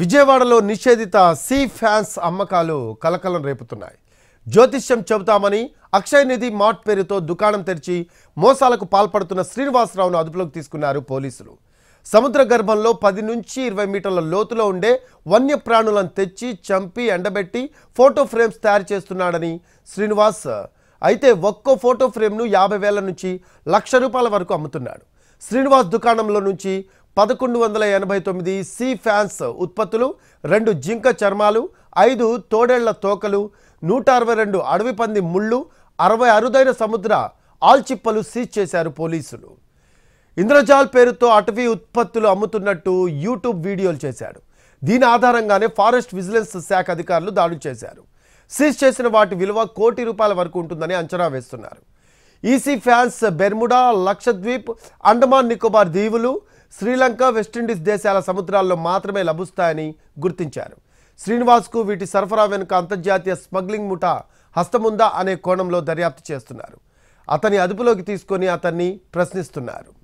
విజయవాడలో నిషేధిత see fans అమ్మకాలు కలకలం రేపుతున్నాయి జ్యోతిష్యం చెబుతామని అక్షయ నిధి మార్ట్ పేరుతో దుకాణం తెరిచి మోసాలకు పాల్పడుతున్న శ్రీనివాసరావును అదుపులోకి తీసుకున్నారు పోలీసులు సముద్ర గర్భంలో పది నుంచి ఇరవై మీటర్ల లోతులో ఉండే వన్యప్రాణులను తెచ్చి చంపి ఎండబెట్టి ఫోటో ఫ్రేమ్స్ తయారు చేస్తున్నాడని శ్రీనివాస్ అయితే ఒక్కో ఫోటో ఫ్రేమ్ను యాభై వేల నుంచి లక్ష రూపాయల వరకు అమ్ముతున్నాడు శ్రీనివాస్ దుకాణంలో నుంచి పదకొండు వందల ఎనభై తొమ్మిది సి ఫ్యాన్స్ ఉత్పత్తులు రెండు జింక చర్మాలు ఐదు తోడేళ్ల తోకలు నూట అరవై రెండు అడవి పంది ముళ్ళు అరవై అరుదైన సముద్ర ఆల్చిప్పలు సీజ్ చేశారు పోలీసులు ఇంద్రజాల్ పేరుతో అటవీ ఉత్పత్తులు అమ్ముతున్నట్టు యూట్యూబ్ వీడియోలు చేశాడు దీని ఆధారంగానే ఫారెస్ట్ విజిలెన్స్ శాఖ అధికారులు దాడులు చేశారు సీజ్ చేసిన వాటి విలువ కోటి రూపాయల వరకు ఉంటుందని అంచనా వేస్తున్నారు ఈసీ e ఫ్యాన్స్ బెర్ముడా లక్షద్వీప్ అండమాన్ నికోబార్ దీవులు శ్రీలంక వెస్టిండీస్ దేశాల సముద్రాల్లో మాత్రమే లభిస్తాయని గుర్తించారు శ్రీనివాస్కు వీటి సరఫరా వెనుక అంతర్జాతీయ స్మగ్లింగ్ ముఠా హస్తముందా అనే కోణంలో దర్యాప్తు చేస్తున్నారు అతని అదుపులోకి తీసుకొని అతన్ని ప్రశ్నిస్తున్నారు